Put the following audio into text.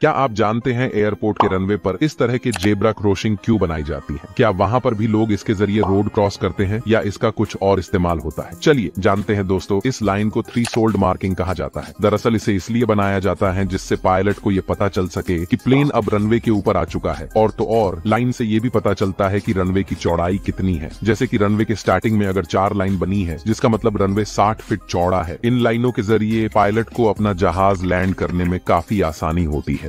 क्या आप जानते हैं एयरपोर्ट के रनवे पर इस तरह के जेबरा क्रॉसिंग क्यों बनाई जाती है क्या वहां पर भी लोग इसके जरिए रोड क्रॉस करते हैं या इसका कुछ और इस्तेमाल होता है चलिए जानते हैं दोस्तों इस लाइन को थ्री सोल्ड मार्किंग कहा जाता है दरअसल इसे इसलिए बनाया जाता है जिससे पायलट को ये पता चल सके की प्लेन अब रनवे के ऊपर आ चुका है और तो और लाइन से ये भी पता चलता है की रनवे की चौड़ाई कितनी है जैसे की रनवे के स्टार्टिंग में अगर चार लाइन बनी है जिसका मतलब रनवे साठ फीट चौड़ा है इन लाइनों के जरिए पायलट को अपना जहाज लैंड करने में काफी आसानी होती है